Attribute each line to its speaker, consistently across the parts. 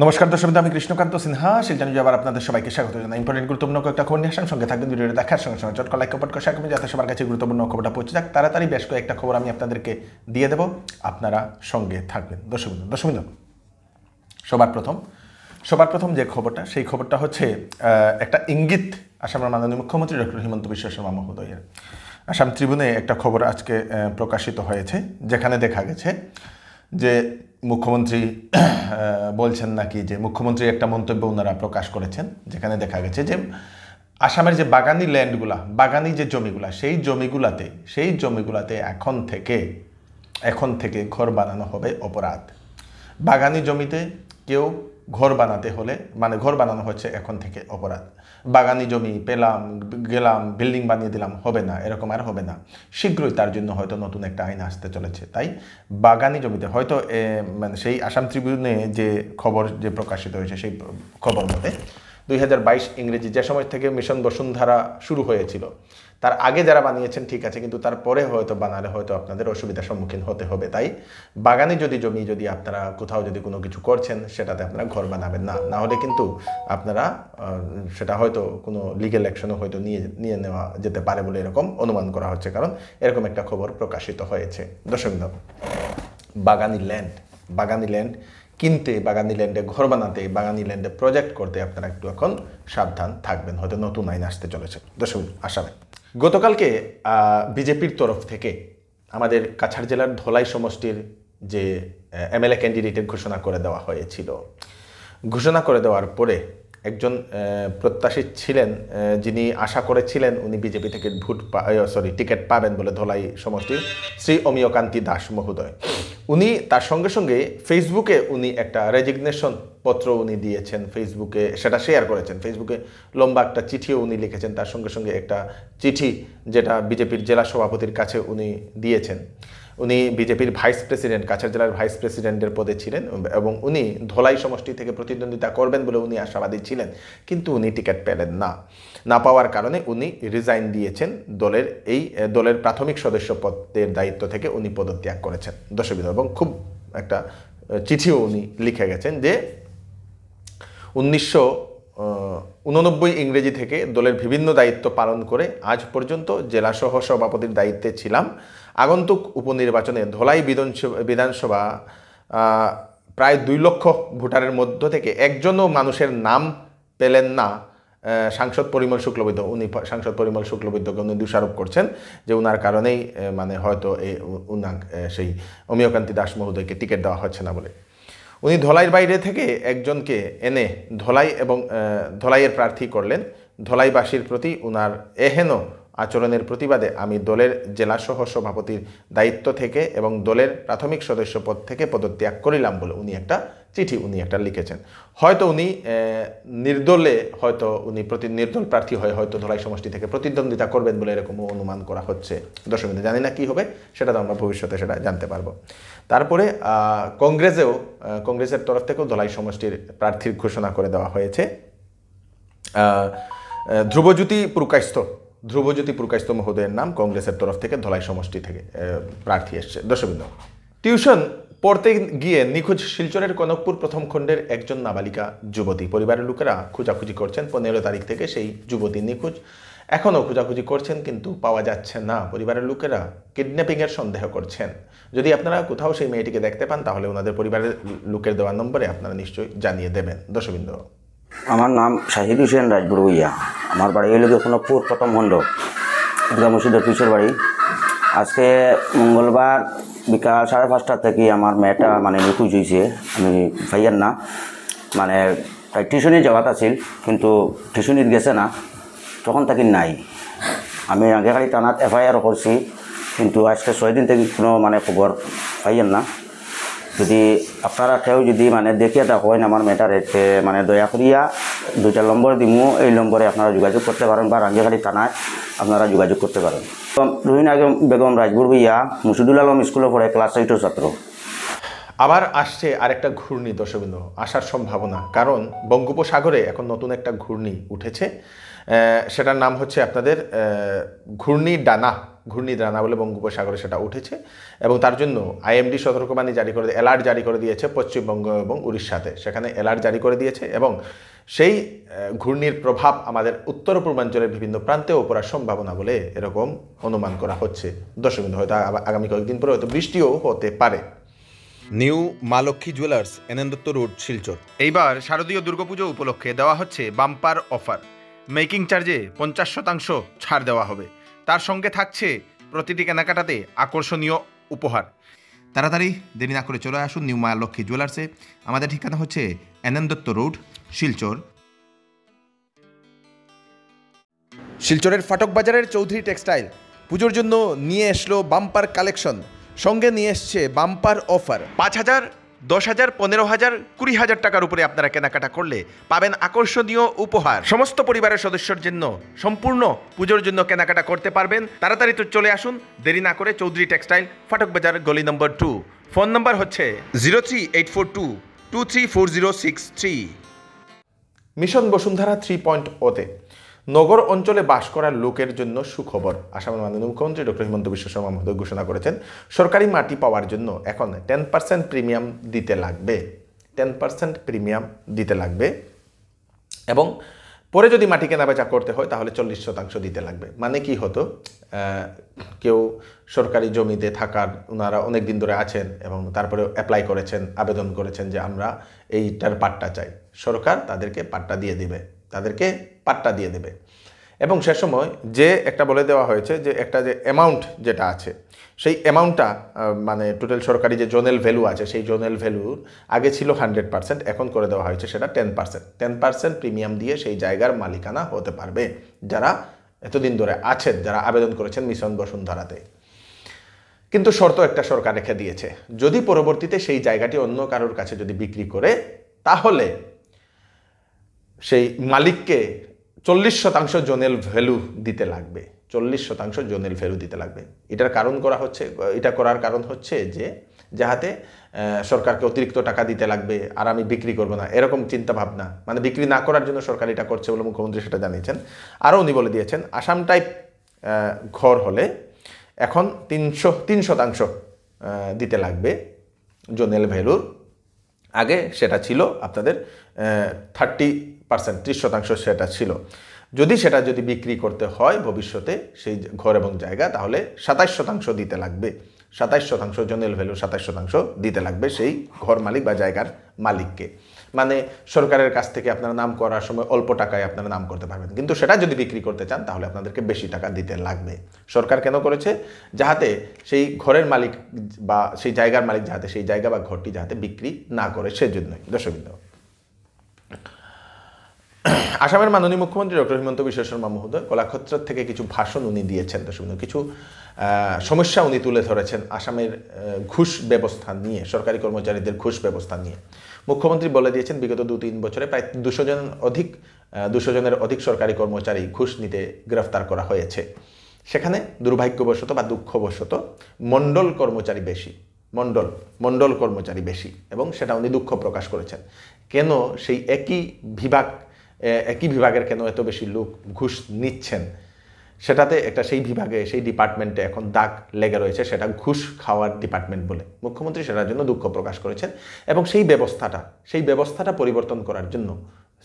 Speaker 1: নমস্কার দর্শক আমি কৃষ্ণকান্ত সিনহা শিলচানি আবার আপনাদের সবাইকে স্বাগত জানাই ইম্পর্টেন্ট গুরুত্বপূর্ণ কয়েকটা খবর নিয়ে সঙ্গে থাকবেন ভিডিওটি দেখার সঙ্গে সঙ্গে চটকা লাইক কমেন্ট করে আমি যাতে সবার কাছে গুরুত্বপূর্ণ খবরটা পৌঁছে যাক তাড়াতাড়ি বেশ কয়েকটা খবর আমি আপনাদেরকে দিয়ে দেব আপনারা সঙ্গে থাকবেন দর্শক বিন্দু দর্শক সবার প্রথম সবার প্রথম যে খবরটা সেই খবরটা হচ্ছে একটা ইঙ্গিত আসামের মাননীয় মুখ্যমন্ত্রী ডক্টর হিমন্ত বিশ্ব শর্মা মহোদয়ের আসাম ত্রিবুনে একটা খবর আজকে প্রকাশিত হয়েছে যেখানে দেখা গেছে যে মুখ্যমন্ত্রী বলছেন নাকি যে মুখ্যমন্ত্রী একটা মন্তব্য ওনারা প্রকাশ করেছেন যেখানে দেখা গেছে যে আসামের যে বাগানি ল্যান্ডগুলা বাগানি যে জমিগুলা সেই জমিগুলাতে সেই জমিগুলাতে এখন থেকে এখন থেকে ঘর বানানো হবে অপরাধ বাগানি জমিতে কেউ ঘর বানাতে হলে মানে ঘর বানানো হচ্ছে এখন থেকে অপরাধ বাগানি জমি পেলাম গেলাম বিল্ডিং বানিয়ে দিলাম হবে না এরকম আর হবে না শীঘ্রই তার জন্য হয়তো নতুন একটা আইন আসতে চলেছে তাই বাগানি জমিতে হয়তো মানে সেই আসাম ট্রিবিউনে যে খবর যে প্রকাশিত হয়েছে সেই খবর মতে দুই ইংরেজি যে সময় থেকে মিশন বসুন্ধারা শুরু হয়েছিল তার আগে যারা বানিয়েছেন ঠিক আছে কিন্তু তারপরে হয়তো বানালে হয়তো আপনাদের অসুবিধার সম্মুখীন হতে হবে তাই বাগানে যদি জমি যদি আপনারা কোথাও যদি কোনো কিছু করছেন সেটাতে আপনারা ঘর বানাবেন না না হলে কিন্তু আপনারা সেটা হয়তো কোনো লিগেল অ্যাকশনও হয়তো নিয়ে নিয়ে নেওয়া যেতে পারে বলে এরকম অনুমান করা হচ্ছে কারণ এরকম একটা খবর প্রকাশিত হয়েছে দর্শক বাগানি ল্যান্ড বাগানি ল্যান্ড কিনতে বাগানিল্যান্ডে ঘর বানাতে বাগানিল্যান্ডে প্রজেক্ট করতে আপনারা একটু এখন সাবধান থাকবেন হয়তো নতুন আইন আসতে চলেছে দর্শক আসামে গতকালকে বিজেপির তরফ থেকে আমাদের কাছাড় জেলার ধলাই সমষ্টির যে এমএলএ ক্যান্ডিডেটের ঘোষণা করে দেওয়া হয়েছিল ঘোষণা করে দেওয়ার পরে একজন প্রত্যাশী ছিলেন যিনি আশা করেছিলেন উনি বিজেপি থেকে ভোট সরি টিকিট পাবেন বলে ধলাই সমষ্টি শ্রী অমিয়কান্তি দাস মহোদয় উনি তার সঙ্গে সঙ্গে ফেসবুকে উনি একটা রেজিগনেশন পত্র উনি দিয়েছেন ফেসবুকে সেটা শেয়ার করেছেন ফেসবুকে লম্বা একটা চিঠিও উনি লিখেছেন তার সঙ্গে সঙ্গে একটা চিঠি যেটা বিজেপির জেলা সভাপতির কাছে উনি দিয়েছেন উনি বিজেপির ভাইস প্রেসিডেন্ট কাছাড় জেলার ভাইস প্রেসিডেন্টের পদে ছিলেন এবং উনি ধলাই সমষ্টি থেকে প্রতিদ্বন্দ্বিতা করবেন বলে উনি আশাবাদী ছিলেন কিন্তু উনি টিকিট পেলেন না না পাওয়ার কারণে উনি রিজাইন দিয়েছেন দলের এই দলের প্রাথমিক সদস্য পদের দায়িত্ব থেকে উনি পদত্যাগ করেছেন দশবিধ এবং খুব একটা চিঠিও উনি লিখে গেছেন যে উনিশশো উননব্বই ইংরেজি থেকে দলের বিভিন্ন দায়িত্ব পালন করে আজ পর্যন্ত জেলা সহ সভাপতির দায়িত্বে ছিলাম আগন্তুক উপনির্বাচনে ধলাই বিধানসভা প্রায় দুই লক্ষ ভোটারের মধ্য থেকে একজনও মানুষের নাম পেলেন না সাংসদ পরিমল শুক্লবৈদ্য উনি সাংসদ পরিমল শুক্লবৈদ্যকে উনি দোষারোপ করছেন যে ওনার কারণেই মানে হয়তো এই উনা সেই অমিয়কান্তি দাস মহোদয়কে টিকিট দেওয়া হচ্ছে না বলে উনি ধলাইয়ের বাইরে থেকে একজনকে এনে ধলাই এবং ধলাইয়ের প্রার্থী করলেন ধলাইবাসীর প্রতি উনার এহেন আচরণের প্রতিবাদে আমি দলের জেলা সহ সভাপতির দায়িত্ব থেকে এবং দলের প্রাথমিক সদস্য পদ থেকে পদত্যাগ করিলাম বলে উনি একটা চিঠি উনি একটা লিখেছেন হয়তো উনি নির্দলে হয়তো উনি প্রতি নির্দল প্রার্থী হয়ে হয়তো ধলাই সমষ্টি থেকে প্রতিদ্বন্দ্বিতা করবেন বলে এরকম অনুমান করা হচ্ছে দর্শক জানি না কী হবে সেটা তো আমরা ভবিষ্যতে সেটা জানতে পারবো তারপরে কংগ্রেসেও কংগ্রেসের তরফ থেকেও ধলাই সমষ্টির প্রার্থীর ঘোষণা করে দেওয়া হয়েছে ধ্রুবজ্যোতি প্রকাশ্য ধ্রুবজ্যোতি প্রকাশ্য মহোদয়ের নাম কংগ্রেসের তরফ থেকে ধলাই সমষ্টি থেকে প্রার্থী এসছে দর্শকবৃন্দ টিউশন পড়তে গিয়ে নিখোঁজ শিলচরের কনকপুর প্রথম খণ্ডের একজন নাবালিকা যুবতী পরিবারের লোকেরা খোঁজাখুঁজি করছেন পনেরো তারিখ থেকে সেই যুবতী নিখোঁজ এখনও খোঁজাখুঁজি করছেন কিন্তু পাওয়া যাচ্ছে না পরিবারের লোকেরা কিডন্যাপিংয়ের সন্দেহ করছেন যদি আপনারা কোথাও সেই মেয়েটিকে দেখতে পান তাহলে ওনাদের পরিবারের লোকের দেওয়া নম্বরে আপনারা নিশ্চয়ই জানিয়ে দেবেন দশবিন্দ আমার নাম শাহিদ হোসেন রাজবুড়ুইয়া আমার বাড়ি এলো কনকপুর প্রথম খণ্ড দুর্গা মসজিদের পিছর বাড়ি আজকে মঙ্গলবার বিকাল সাড়ে পাঁচটা থেকে আমার মেয়েটা মানে নিখোঁজ হয়েছে আমি ভাইয়ার না মানে তাই টিউশনে যাওয়াত আছিল কিন্তু টিউশনিত গেছে না তখন তাকে নাই আমি আগে খালি থানাত এফ আই আর করছি কিন্তু আজকে ছয় দিন থেকে কোনো মানে খবর পাইয়েন না যদি আপনারা কেউ যদি মানে দেখি এটা হয় না আমার মেয়েটার এতে মানে দয়া করিয়া দুইটা নম্বর দিমু এই নম্বরে আপনারা যোগাযোগ করতে পারেন বা রাঞ্জাখালি থানায় আপনারা যোগাযোগ করতে পারেন রুহিন আগম বেগম রাজপুর ভুইয়া মুসুদুল আলম স্কুলে পড়ে ক্লাস এইটের ছাত্র আবার আসছে আরেকটা ঘূর্ণি দশবিন্দু আসার সম্ভাবনা কারণ বঙ্গোপসাগরে এখন নতুন একটা ঘূর্ণি উঠেছে সেটার নাম হচ্ছে আপনাদের ঘূর্ণি ডানা ঘূর্ণিদ্রা না বলে বঙ্গোপসাগরে সেটা উঠেছে এবং তার জন্য আইএমডি সতর্কবাণী জারি করে অ্যালার্ট জারি করে দিয়েছে পশ্চিমবঙ্গ এবং উড়িষ্যাতে সেখানে অ্যালার্ট জারি করে দিয়েছে এবং সেই ঘূর্ণির প্রভাব আমাদের উত্তর পূর্বাঞ্চলের বিভিন্ন প্রান্তেও পড়ার সম্ভাবনা বলে এরকম অনুমান করা হচ্ছে দশমিন হয়তো আগামী কয়েকদিন পরে হয়তো বৃষ্টিও হতে পারে নিউ মা লক্ষ্মী জুয়েলার্স এনেন্দত্ত রোড শিলচর এইবার শারদীয় দুর্গাপুজো উপলক্ষে দেওয়া হচ্ছে বাম্পার অফার মেকিং চার্জে পঞ্চাশ শতাংশ ছাড় দেওয়া হবে তার সঙ্গে থাকছে প্রতিটি কেনাকাটাতে আকর্ষণীয় উপহার তাড়াতাড়ি দেরি না করে চলে আসুন নিউ মায়া লক্ষ্মী জুয়েলার্সে আমাদের ঠিকানা হচ্ছে আনন্দত্ত রোড শিলচর শিলচরের ফাটক বাজারের চৌধুরী টেক্সটাইল পুজোর জন্য নিয়ে এসলো বাম্পার কালেকশন সঙ্গে নিয়ে এসছে বাম্পার অফার পাঁচ হাজার দশ হাজার পনেরো হাজার কুড়ি হাজার টাকার উপরে আপনারা কেনাকাটা করলে পাবেন আকর্ষণীয় উপহার সমস্ত পরিবারের সদস্যর জন্য সম্পূর্ণ পুজোর জন্য কেনাকাটা করতে পারবেন তাড়াতাড়ি তো চলে আসুন দেরি না করে চৌধুরী টেক্সটাইল ফাটক বাজার গলি নম্বর টু ফোন নম্বর হচ্ছে zero three eight four two two three four zero six three mission Bashundhara three point ওতে নগর অঞ্চলে বাস করার লোকের জন্য সুখবর আসামের মাননীয় মুখ্যমন্ত্রী ডক্টর হিমন্ত বিশ্ব শর্মা মহোদয় ঘোষণা করেছেন সরকারি মাটি পাওয়ার জন্য এখন টেন পার্সেন্ট প্রিমিয়াম দিতে লাগবে টেন পার্সেন্ট প্রিমিয়াম দিতে লাগবে এবং পরে যদি মাটি কেনাবেচা করতে হয় তাহলে চল্লিশ শতাংশ দিতে লাগবে মানে কি হতো কেউ সরকারি জমিতে থাকার ওনারা অনেক দিন ধরে আছেন এবং তারপরে অ্যাপ্লাই করেছেন আবেদন করেছেন যে আমরা এইটার পাট্টা চাই সরকার তাদেরকে পাট্টা দিয়ে দিবে তাদেরকে পাট্টা দিয়ে দেবে এবং সে সময় যে একটা বলে দেওয়া হয়েছে যে একটা যে অ্যামাউন্ট যেটা আছে সেই অ্যামাউন্টটা মানে টোটাল সরকারি যে জোনাল ভ্যালু আছে সেই জোনাল ভ্যালুর আগে ছিল হান্ড্রেড পার্সেন্ট এখন করে দেওয়া হয়েছে সেটা ten percent ten percent premium দিয়ে সেই জায়গার মালিকানা হতে পারবে যারা এতদিন ধরে আছেন যারা আবেদন করেছেন মিশন বসুন্ধরাতে কিন্তু শর্ত একটা সরকার রেখে দিয়েছে যদি পরবর্তীতে সেই জায়গাটি অন্য কারোর কাছে যদি বিক্রি করে তাহলে সেই মালিককে চল্লিশ শতাংশ জোনেল ভ্যালু দিতে লাগবে চল্লিশ শতাংশ জোনেল ভ্যালু দিতে লাগবে এটার কারণ করা হচ্ছে এটা করার কারণ হচ্ছে যে যাহাতে সরকারকে অতিরিক্ত টাকা দিতে লাগবে আর আমি বিক্রি করবো না এরকম চিন্তা ভাবনা মানে বিক্রি না করার জন্য সরকার এটা করছে বলে মুখ্যমন্ত্রী সেটা জানিয়েছেন আরও উনি বলে দিয়েছেন আসাম টাইপ ঘর হলে এখন তিনশো তিন শতাংশ দিতে লাগবে জোনেল ভ্যালুর আগে সেটা ছিল আপনাদের থার্টি পার্সেন্ট ত্রিশ শতাংশ সেটা ছিল যদি সেটা যদি বিক্রি করতে হয় ভবিষ্যতে সেই ঘর এবং জায়গা তাহলে সাতাশ শতাংশ দিতে লাগবে সাতাশ শতাংশ জেনারেল ভ্যালু সাতাশ শতাংশ দিতে লাগবে সেই ঘর মালিক বা জায়গার মালিককে মানে সরকারের কাছ থেকে আপনারা নাম করার সময় অল্প টাকায় আপনারা নাম করতে পারবেন কিন্তু সেটা যদি বিক্রি করতে চান তাহলে আপনাদেরকে বেশি টাকা দিতে লাগবে সরকার কেন করেছে যাহাতে সেই ঘরের মালিক বা সেই জায়গার মালিক যাহাতে সেই জায়গা বা ঘরটি যাহাতে বিক্রি না করে সেজন্যই দর্শকবৃন্দ আসামের মাননীয় মুখ্যমন্ত্রী ডক্টর হিমন্ত বিশ্ব শর্মা মহোদয় কলাক্ষেত্র থেকে কিছু ভাষণ উনি দিয়েছেন দর্শক কিছু সমস্যা উনি তুলে ধরেছেন আসামের ঘুষ ব্যবস্থা নিয়ে সরকারি কর্মচারীদের ঘুষ ব্যবস্থা নিয়ে মুখ্যমন্ত্রী বলে দিয়েছেন বিগত দু তিন বছরে প্রায় দুশো জন অধিক দুশো জনের অধিক সরকারি কর্মচারী ঘুষ নিতে গ্রেফতার করা হয়েছে সেখানে দুর্ভাগ্যবশত বা দুঃখবশত মণ্ডল কর্মচারী বেশি মণ্ডল মণ্ডল কর্মচারী বেশি এবং সেটা উনি দুঃখ প্রকাশ করেছেন কেন সেই একই বিভাগ একই বিভাগের কেন এত বেশি লোক ঘুষ নিচ্ছেন সেটাতে একটা সেই বিভাগে সেই ডিপার্টমেন্টে এখন দাগ লেগে রয়েছে সেটা ঘুষ খাওয়ার ডিপার্টমেন্ট বলে মুখ্যমন্ত্রী সেটার জন্য দুঃখ প্রকাশ করেছেন এবং সেই ব্যবস্থাটা সেই ব্যবস্থাটা পরিবর্তন করার জন্য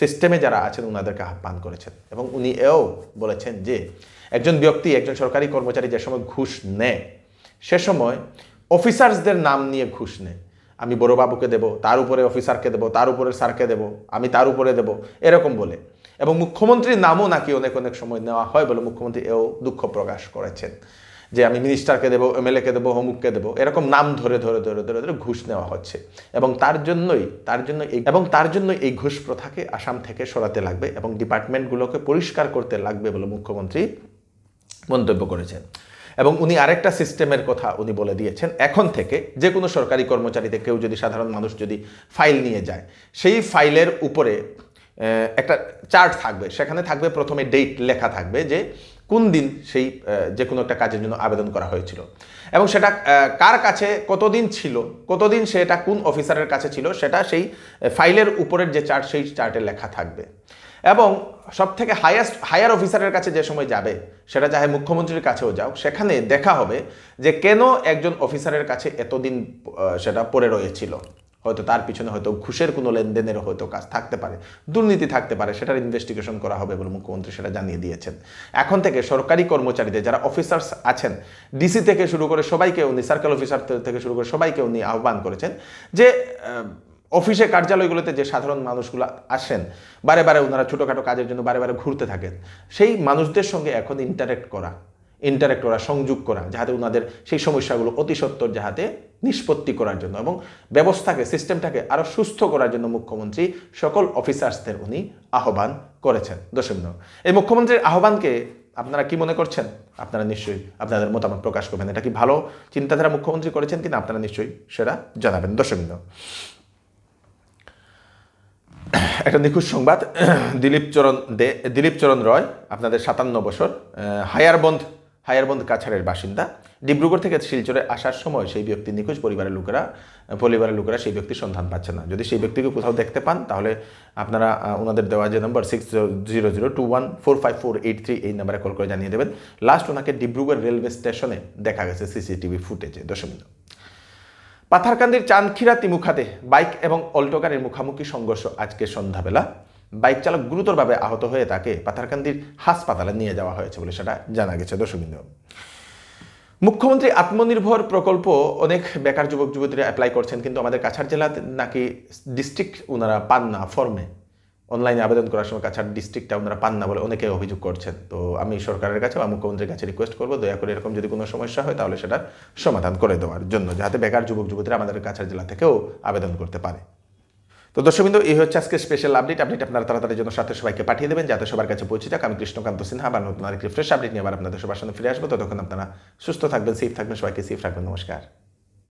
Speaker 1: সিস্টেমে যারা আছেন ওনাদেরকে আহ্বান করেছেন এবং উনি এও বলেছেন যে একজন ব্যক্তি একজন সরকারি কর্মচারী যে সময় ঘুষ নেয় সে সময় অফিসার্সদের নাম নিয়ে ঘুষ নেয় আমি বড় বাবুকে দেবো তার উপরে অফিসারকে দেবো তার উপরে স্যারকে দেবো আমি তার উপরে দেবো এরকম বলে এবং মুখ্যমন্ত্রীর নামও নাকি অনেক অনেক সময় নেওয়া হয় বলে মুখ্যমন্ত্রী এও দুঃখ প্রকাশ করেছেন যে আমি মিনিস্টারকে দেবো এমএলএকে দেবো অমুককে দেবো এরকম নাম ধরে ধরে ধরে ধরে ধরে ঘুষ নেওয়া হচ্ছে এবং তার জন্যই তার জন্য এবং তার জন্য এই ঘুষ প্রথাকে আসাম থেকে সরাতে লাগবে এবং ডিপার্টমেন্টগুলোকে পরিষ্কার করতে লাগবে বলে মুখ্যমন্ত্রী মন্তব্য করেছেন এবং উনি আরেকটা সিস্টেমের কথা উনি বলে দিয়েছেন এখন থেকে যে কোনো সরকারি কর্মচারীতে কেউ যদি সাধারণ মানুষ যদি ফাইল নিয়ে যায় সেই ফাইলের উপরে একটা চার্ট থাকবে সেখানে থাকবে প্রথমে ডেট লেখা থাকবে যে কোন দিন সেই যে কোনো একটা কাজের জন্য আবেদন করা হয়েছিল এবং সেটা কার কাছে কতদিন ছিল কতদিন সেটা কোন অফিসারের কাছে ছিল সেটা সেই ফাইলের উপরের যে চার্ট সেই চার্টে লেখা থাকবে এবং সব থেকে হাইয়েস্ট হায়ার অফিসারের কাছে যে সময় যাবে সেটা চাহে মুখ্যমন্ত্রীর কাছেও যাও সেখানে দেখা হবে যে কেন একজন অফিসারের কাছে এতদিন সেটা পড়ে রয়েছিল হয়তো তার পিছনে হয়তো ঘুষের কোনো লেনদেনের হয়তো কাজ থাকতে পারে দুর্নীতি থাকতে পারে সেটার ইনভেস্টিগেশন করা হবে বলে মুখ্যমন্ত্রী সেটা জানিয়ে দিয়েছেন এখন থেকে সরকারি কর্মচারীদের যারা অফিসার্স আছেন ডিসি থেকে শুরু করে সবাইকে উনি সার্কেল অফিসার থেকে শুরু করে সবাইকে উনি আহ্বান করেছেন যে অফিসে কার্যালয়গুলোতে যে সাধারণ মানুষগুলো আসেন বারে বারে ওনারা ছোটোখাটো কাজের জন্য বারে বারে ঘুরতে থাকেন সেই মানুষদের সঙ্গে এখন ইন্টারেক্ট করা ইন্টারেক্ট করা সংযোগ করা যাহাতে ওনাদের সেই সমস্যাগুলো অতি সত্তর যাহাতে নিষ্পত্তি করার জন্য এবং ব্যবস্থাকে সিস্টেমটাকে আরও সুস্থ করার জন্য মুখ্যমন্ত্রী সকল অফিসার্সদের উনি আহ্বান করেছেন দশম এই মুখ্যমন্ত্রীর আহ্বানকে আপনারা কি মনে করছেন আপনারা নিশ্চয়ই আপনাদের মতামত প্রকাশ করবেন এটা কি ভালো চিন্তাধারা মুখ্যমন্ত্রী করেছেন কিনা আপনারা নিশ্চয়ই সেটা জানাবেন দশমিন্ন একটা নিখুঁত সংবাদ দিলীপ চরণ দে দিলীপ চরণ রয় আপনাদের সাতান্ন বছর হায়ারবন্ধ হায়ারবন্ধ কাছাড়ের বাসিন্দা ডিব্রুগড় থেকে শিলচরে আসার সময় সেই ব্যক্তি নিখোঁজ পরিবারের লোকেরা পরিবারের লোকেরা সেই ব্যক্তির সন্ধান পাচ্ছে না যদি সেই ব্যক্তিকে কোথাও দেখতে পান তাহলে আপনারা ওনাদের দেওয়া যে number six zero zero two one four five four eight three এই নাম্বারে কল করে জানিয়ে দেবেন লাস্ট ওনাকে ডিব্রুগড় রেলওয়ে স্টেশনে দেখা গেছে সিসিটিভি ফুটেজে দশমিক পাথারকান্দির চানখিরা তিমুখাতে বাইক এবং অল্টোকারের মুখামুখি সংঘর্ষ আজকে সন্ধ্যাবেলা বাইক চালক গুরুতরভাবে আহত হয়ে তাকে পাথারকান্দির হাসপাতালে নিয়ে যাওয়া হয়েছে বলে সেটা জানা গেছে দর্শকবৃন্দ মুখ্যমন্ত্রী আত্মনির্ভর প্রকল্প অনেক বেকার যুবক যুবতীরা অ্যাপ্লাই করছেন কিন্তু আমাদের কাছাড় জেলাতে নাকি ডিস্ট্রিক্ট ওনারা পান না ফর্মে অনলাইনে আবেদন করার সময় কাছাড় ডিস্ট্রিক্টটা ওনারা পান না বলে অনেকে অভিযোগ করছেন তো আমি সরকারের কাছে বা মুখ্যমন্ত্রীর কাছে রিকোয়েস্ট করবো দয়া করে এরকম যদি কোনো সমস্যা হয় তাহলে সেটা সমাধান করে দেওয়ার জন্য যাতে বেকার যুবক যুবতীরা আমাদের কাছাড় জেলা থেকেও আবেদন করতে পারে তো দর্শকবিন্দু এই হচ্ছে আজকে স্পেশাল আপডেট আপডেট আপনারা তাড়াতাড়ি জন্য সাথে সবাইকে পাঠিয়ে দেবেন যাতে সবার কাছে পৌঁছে যাক আমি কৃষ্ণকান্ত সিনহা আবার নতুন আরেকটি ফ্রেশ আপডেট নিয়ে আবার আপনাদের সবার সামনে ফিরে আসবো ততক্ষণ আপনারা সুস্থ থাকবেন সেফ থাকবেন সবাইকে সেফ রাখবেন নমস্কার